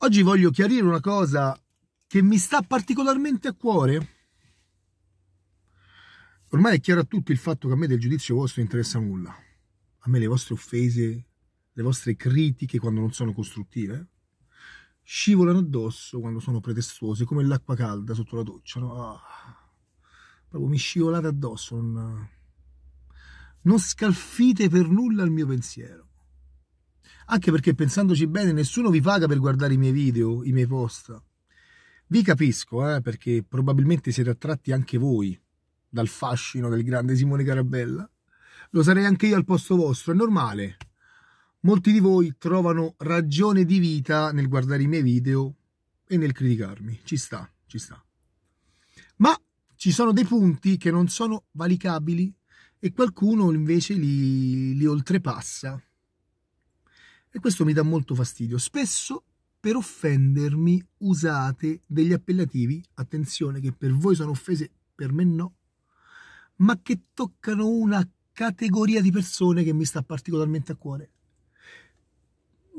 Oggi voglio chiarire una cosa che mi sta particolarmente a cuore. Ormai è chiaro a tutti il fatto che a me del giudizio vostro non interessa nulla. A me le vostre offese, le vostre critiche quando non sono costruttive, scivolano addosso quando sono pretestuose, come l'acqua calda sotto la doccia. No? Ah, proprio mi scivolate addosso. Non, non scalfite per nulla il mio pensiero anche perché pensandoci bene nessuno vi paga per guardare i miei video, i miei post. Vi capisco, eh, perché probabilmente siete attratti anche voi dal fascino del grande Simone Carabella. Lo sarei anche io al posto vostro, è normale. Molti di voi trovano ragione di vita nel guardare i miei video e nel criticarmi. Ci sta, ci sta. Ma ci sono dei punti che non sono valicabili e qualcuno invece li, li oltrepassa e questo mi dà molto fastidio. Spesso per offendermi usate degli appellativi, attenzione che per voi sono offese, per me no, ma che toccano una categoria di persone che mi sta particolarmente a cuore.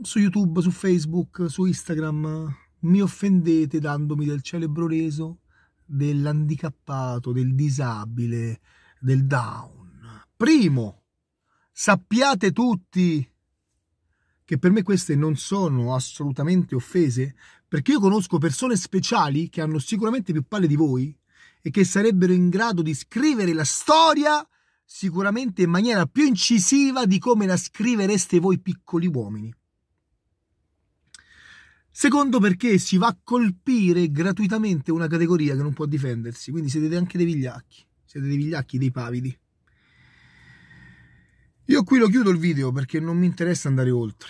Su YouTube, su Facebook, su Instagram mi offendete dandomi del celebro reso, dell'handicappato, del disabile, del down. Primo, sappiate tutti che per me queste non sono assolutamente offese, perché io conosco persone speciali che hanno sicuramente più palle di voi e che sarebbero in grado di scrivere la storia sicuramente in maniera più incisiva di come la scrivereste voi piccoli uomini. Secondo perché si va a colpire gratuitamente una categoria che non può difendersi, quindi siete anche dei vigliacchi, siete dei vigliacchi, dei pavidi. Io qui lo chiudo il video perché non mi interessa andare oltre.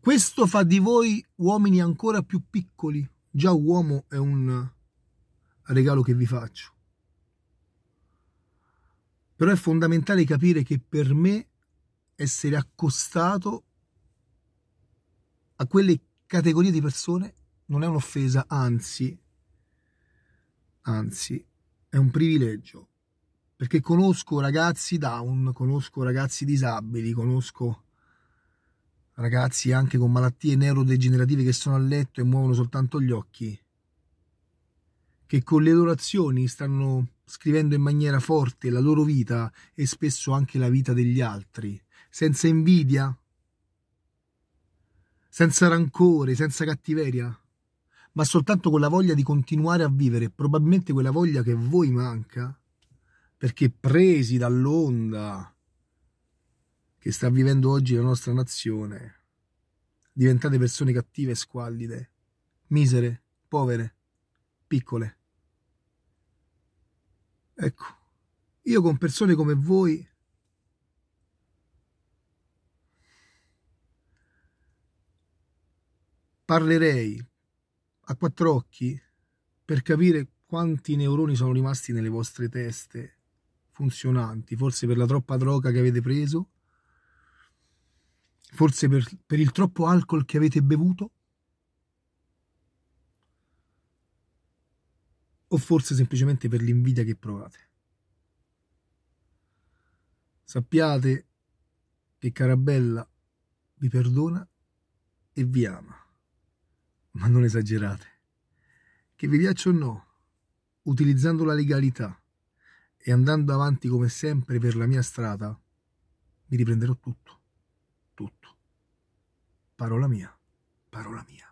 Questo fa di voi uomini ancora più piccoli. Già uomo è un regalo che vi faccio. Però è fondamentale capire che per me essere accostato a quelle categorie di persone non è un'offesa, anzi, anzi, è un privilegio perché conosco ragazzi down, conosco ragazzi disabili, conosco ragazzi anche con malattie neurodegenerative che sono a letto e muovono soltanto gli occhi, che con le loro azioni stanno scrivendo in maniera forte la loro vita e spesso anche la vita degli altri, senza invidia, senza rancore, senza cattiveria, ma soltanto con la voglia di continuare a vivere, probabilmente quella voglia che a voi manca perché presi dall'onda che sta vivendo oggi la nostra nazione, diventate persone cattive e squallide, misere, povere, piccole. Ecco, io con persone come voi parlerei a quattro occhi per capire quanti neuroni sono rimasti nelle vostre teste funzionanti, forse per la troppa droga che avete preso, forse per, per il troppo alcol che avete bevuto, o forse semplicemente per l'invidia che provate. Sappiate che Carabella vi perdona e vi ama, ma non esagerate. Che vi piaccia o no, utilizzando la legalità, e andando avanti come sempre per la mia strada, mi riprenderò tutto, tutto. Parola mia, parola mia.